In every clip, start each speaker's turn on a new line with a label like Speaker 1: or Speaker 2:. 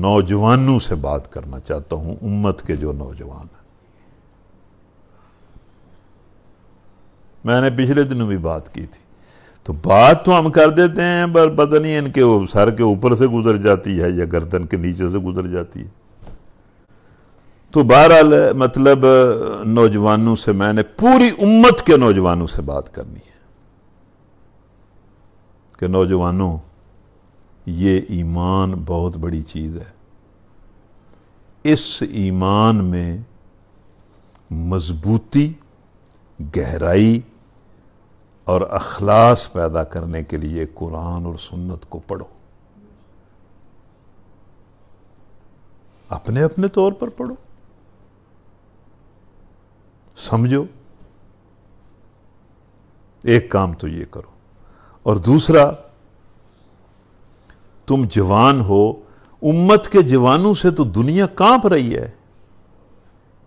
Speaker 1: नौजवानों से बात करना चाहता हूं उम्मत के जो नौजवान हैं मैंने पिछले दिनों भी बात की थी तो बात तो हम कर देते हैं पर पता नहीं इनके सर के ऊपर से गुजर जाती है या गर्दन के नीचे से गुजर जाती है तो बहरहाल मतलब नौजवानों से मैंने पूरी उम्मत के नौजवानों से बात करनी है कि नौजवानों ये ईमान बहुत बड़ी चीज़ है इस ईमान में मजबूती गहराई और अखलास पैदा करने के लिए कुरान और सुन्नत को पढ़ो अपने अपने तौर पर पढ़ो समझो एक काम तो ये करो और दूसरा तुम जवान हो उम्मत के जवानों से तो दुनिया कांप रही है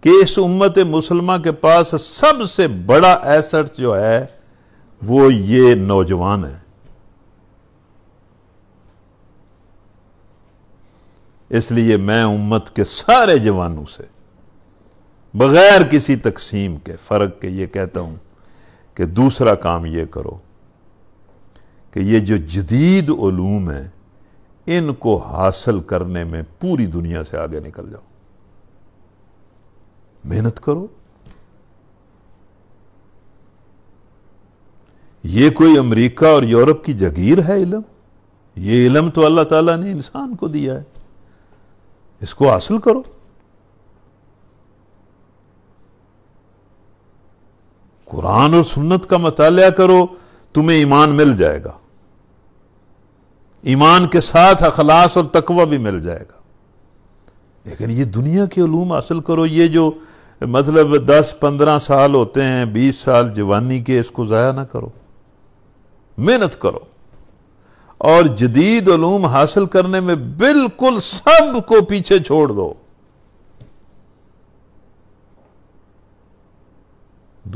Speaker 1: कि इस उम्मत मुसलमा के पास सबसे बड़ा एसेट जो है वो ये नौजवान है इसलिए मैं उम्मत के सारे जवानों से बगैर किसी तकसीम के फ़र्क के ये कहता हूं कि दूसरा काम ये करो कि ये जो जदीद ओलूम है इनको हासिल करने में पूरी दुनिया से आगे निकल जाओ मेहनत करो ये कोई अमेरिका और यूरोप की जगीर है इलम ये इलम तो अल्लाह ताला ने इंसान को दिया है इसको हासिल करो कुरान और सुन्नत का मताल करो तुम्हें ईमान मिल जाएगा ईमान के साथ अखलास और तकवा भी मिल जाएगा लेकिन ये दुनिया के अलूम हासिल करो ये जो मतलब दस पंद्रह साल होते हैं बीस साल जवानी के इसको ज़ाया ना करो मेहनत करो और जदीद ूम हासिल करने में बिल्कुल सब को पीछे छोड़ दो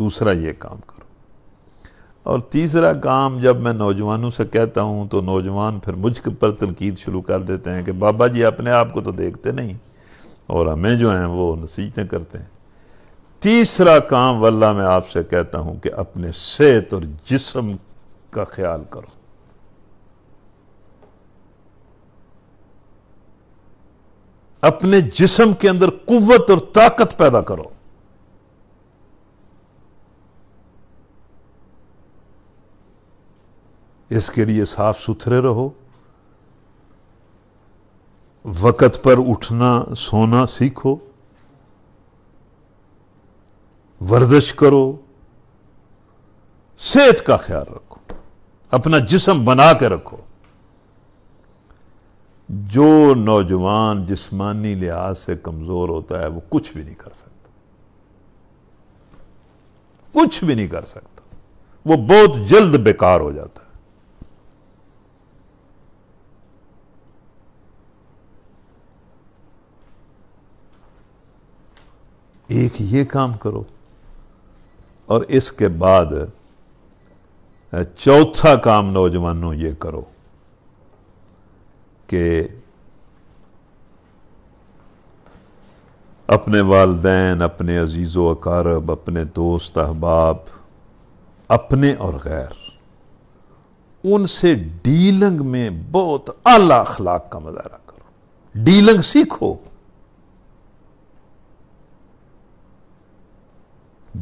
Speaker 1: दूसरा ये काम करो और तीसरा काम जब मैं नौजवानों से कहता हूँ तो नौजवान फिर मुझ पर तनकीद शुरू कर देते हैं कि बाबा जी अपने आप को तो देखते नहीं और हमें जो हैं वो नसीहतें करते हैं तीसरा काम वल्ला मैं आपसे कहता हूँ कि अपने सेहत और जिसम का ख्याल करो अपने जिसम के अंदर कुवत और ताकत पैदा करो इसके लिए साफ सुथरे रहो वक़्त पर उठना सोना सीखो वर्जिश करो सेहत का ख्याल रखो अपना जिसम बना के रखो जो नौजवान जिस्मानी लिहाज से कमज़ोर होता है वो कुछ भी नहीं कर सकता कुछ भी नहीं कर सकता वो बहुत जल्द बेकार हो जाता है एक ये काम करो और इसके बाद चौथा काम नौजवानों ये करो कि अपने वालदेन अपने अजीज़ अकारब अपने दोस्त अहबाब अपने और गैर उनसे डीलिंग में बहुत आला अखलाक का मजारा करो डीलिंग सीखो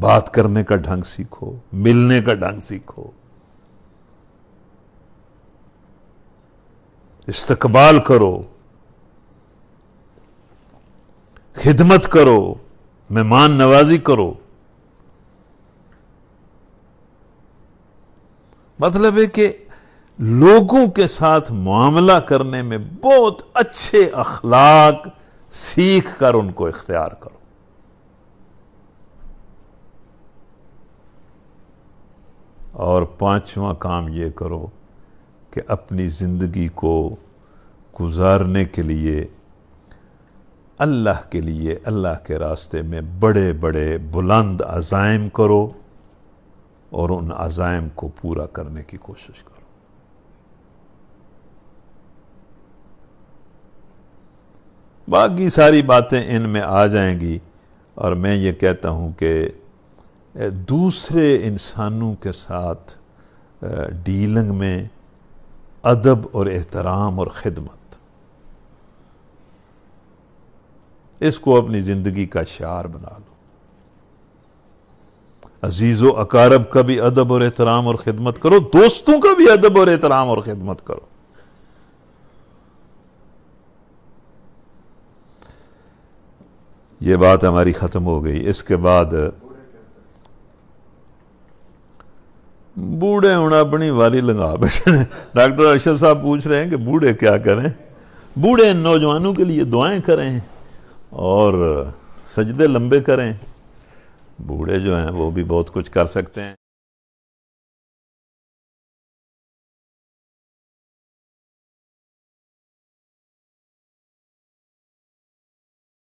Speaker 1: बात करने का ढंग सीखो मिलने का ढंग सीखो इस्तकबाल करो खिदमत करो मेहमान नवाजी करो मतलब है कि लोगों के साथ मामला करने में बहुत अच्छे अखलाक सीख कर उनको इख्तियार करो और पांचवा काम ये करो कि अपनी ज़िंदगी को गुजारने के लिए अल्लाह के लिए अल्लाह के रास्ते में बड़े बड़े बुलंद अजायम करो और उन अजायम को पूरा करने की कोशिश करो बाकी सारी बातें इनमें आ जाएंगी और मैं ये कहता हूँ कि दूसरे इंसानों के साथ डीलिंग में अदब और एहतराम और ख़िदमत इसको अपनी ज़िंदगी का शार बना लो अजीज़ अकारब का भी अदब और एहतराम और ख़िदमत करो दोस्तों का भी अदब और एहतराम और ख़िदमत करो ये बात हमारी ख़त्म हो गई इसके बाद बूढ़े हूँ अपनी वारी लगा बैठे डॉक्टर अरशद साहब पूछ रहे हैं कि बूढ़े क्या करें बूढ़े नौजवानों के लिए दुआएं करें और सजदे लंबे करें बूढ़े जो हैं वो भी बहुत कुछ कर सकते हैं